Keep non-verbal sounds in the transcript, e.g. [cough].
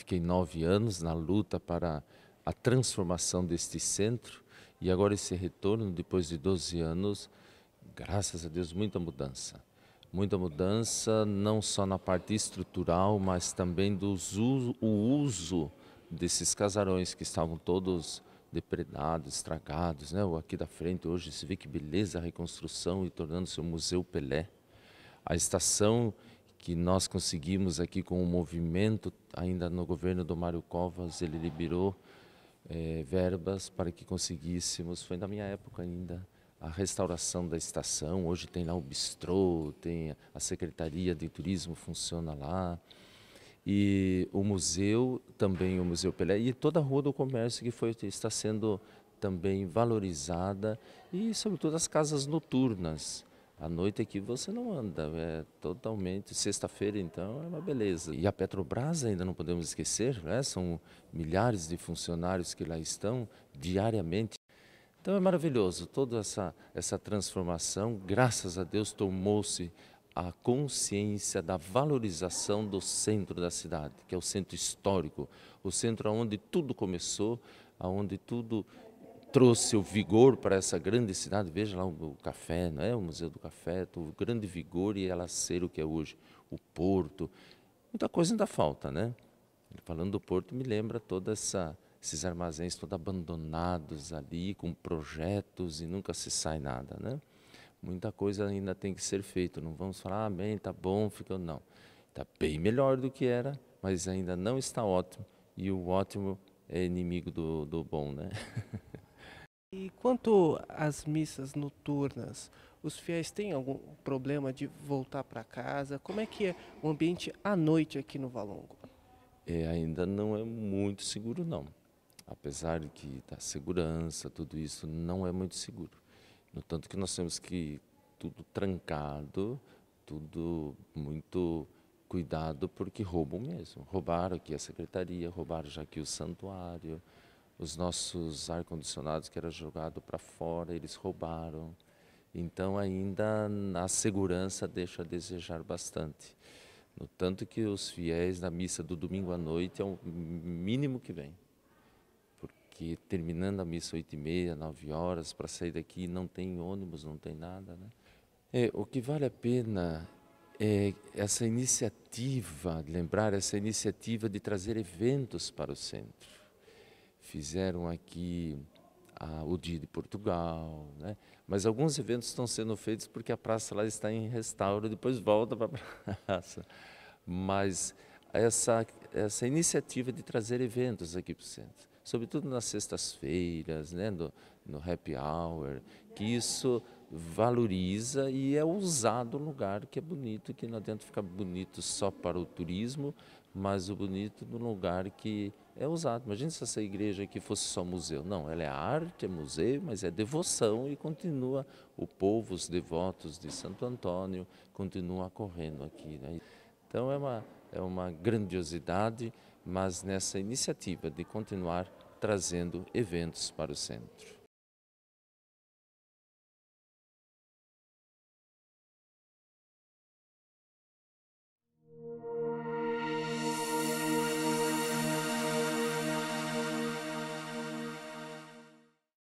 Fiquei nove anos na luta para a transformação deste centro e agora esse retorno, depois de 12 anos, graças a Deus, muita mudança. Muita mudança, não só na parte estrutural, mas também do uso, o uso desses casarões que estavam todos depredados, estragados, né? O aqui da frente hoje se vê que beleza a reconstrução e tornando-se o Museu Pelé. A estação que nós conseguimos aqui com o movimento, ainda no governo do Mário Covas, ele liberou é, verbas para que conseguíssemos, foi na minha época ainda, a restauração da estação. Hoje tem lá o bistrô, tem a Secretaria de Turismo funciona lá. E o museu, também o Museu Pelé, e toda a Rua do Comércio que foi, está sendo também valorizada, e sobretudo as casas noturnas a noite aqui você não anda, é totalmente. Sexta-feira, então, é uma beleza. E a Petrobras, ainda não podemos esquecer, né? são milhares de funcionários que lá estão diariamente. Então é maravilhoso, toda essa, essa transformação, graças a Deus, tomou-se a consciência da valorização do centro da cidade, que é o centro histórico, o centro onde tudo começou, onde tudo trouxe o vigor para essa grande cidade. Veja lá o, café, não é? O Museu do Café, o grande vigor e ela ser o que é hoje, o porto. Muita coisa ainda falta, né? Falando do porto, me lembra toda essa esses armazéns todos abandonados ali com projetos e nunca se sai nada, né? Muita coisa ainda tem que ser feita. Não vamos falar, ah, bem, tá bom, ficou não. Tá bem melhor do que era, mas ainda não está ótimo. E o ótimo é inimigo do, do bom, né? [laughs] E quanto às missas noturnas, os fiéis têm algum problema de voltar para casa? Como é que é o ambiente à noite aqui no Valongo? É, ainda não é muito seguro não. Apesar de que da segurança, tudo isso não é muito seguro. No tanto que nós temos que tudo trancado, tudo muito cuidado porque roubam mesmo. Roubaram aqui a secretaria, roubaram já aqui o santuário os nossos ar-condicionados que era jogado para fora, eles roubaram. Então ainda a segurança deixa a desejar bastante. No tanto que os fiéis da missa do domingo à noite é o mínimo que vem. Porque terminando a missa oito e meia, nove horas, para sair daqui não tem ônibus, não tem nada. Né? É, o que vale a pena é essa iniciativa, lembrar essa iniciativa de trazer eventos para o centro fizeram aqui a, o Dia de Portugal, né? mas alguns eventos estão sendo feitos porque a praça lá está em restauro, depois volta para a [laughs] praça. Mas essa, essa iniciativa de trazer eventos aqui para o centro, sobretudo nas sextas-feiras, né? no, no happy hour, que isso valoriza e é usado o lugar que é bonito, que não adianta ficar bonito só para o turismo, mas o bonito do lugar que é usado. Imagina se essa igreja aqui fosse só museu. Não, ela é arte, é museu, mas é devoção e continua. O povo, os devotos de Santo Antônio, continua correndo aqui. Né? Então é uma, é uma grandiosidade, mas nessa iniciativa de continuar trazendo eventos para o centro.